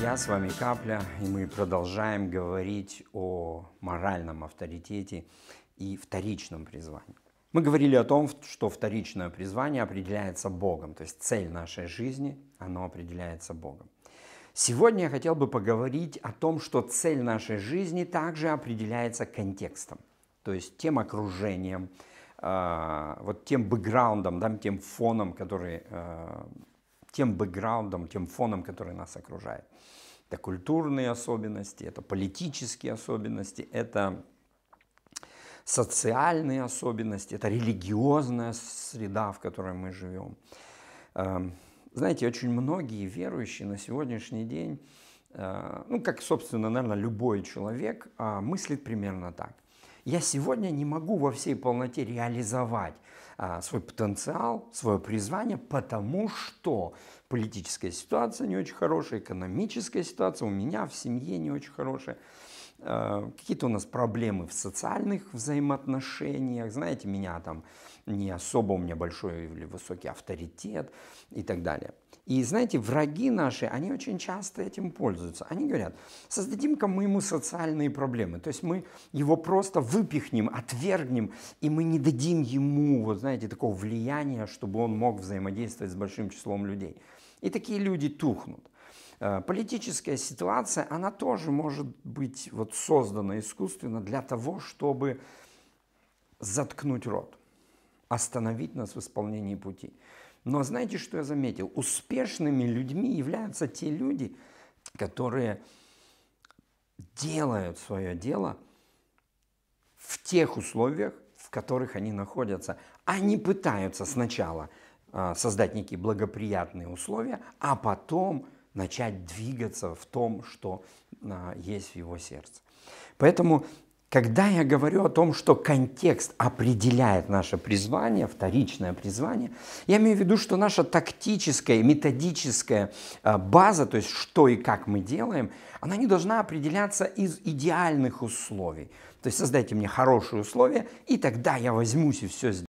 Я с вами Капля, и мы продолжаем говорить о моральном авторитете и вторичном призвании. Мы говорили о том, что вторичное призвание определяется Богом, то есть цель нашей жизни, оно определяется Богом. Сегодня я хотел бы поговорить о том, что цель нашей жизни также определяется контекстом, то есть тем окружением, а, вот тем бэкграундом, тем фоном, который а, тем бэкграундом, тем фоном, который нас окружает. Это культурные особенности, это политические особенности, это социальные особенности, это религиозная среда, в которой мы живем. Эм, знаете, очень многие верующие на сегодняшний день, э, ну, как, собственно, наверное, любой человек, а, мыслит примерно так – я сегодня не могу во всей полноте реализовать а, свой потенциал, свое призвание, потому что политическая ситуация не очень хорошая, экономическая ситуация у меня в семье не очень хорошая. Э, какие-то у нас проблемы в социальных взаимоотношениях, знаете, меня там не особо, у меня большой или высокий авторитет и так далее. И знаете, враги наши, они очень часто этим пользуются. Они говорят, создадим-ка мы ему социальные проблемы. То есть мы его просто выпихнем, отвергнем, и мы не дадим ему, вот знаете, такого влияния, чтобы он мог взаимодействовать с большим числом людей. И такие люди тухнут. Э, политическая ситуация, она тоже может быть вот создана искусственно для того, чтобы заткнуть рот, остановить нас в исполнении пути. Но знаете, что я заметил? Успешными людьми являются те люди, которые делают свое дело в тех условиях, в которых они находятся. Они а пытаются сначала – а, создать некие благоприятные условия, а потом начать двигаться в том, что а, есть в его сердце. Поэтому, когда я говорю о том, что контекст определяет наше призвание, вторичное призвание, я имею в виду, что наша тактическая, методическая а, база, то есть что и как мы делаем, она не должна определяться из идеальных условий. То есть создайте мне хорошие условия, и тогда я возьмусь и все сделаю.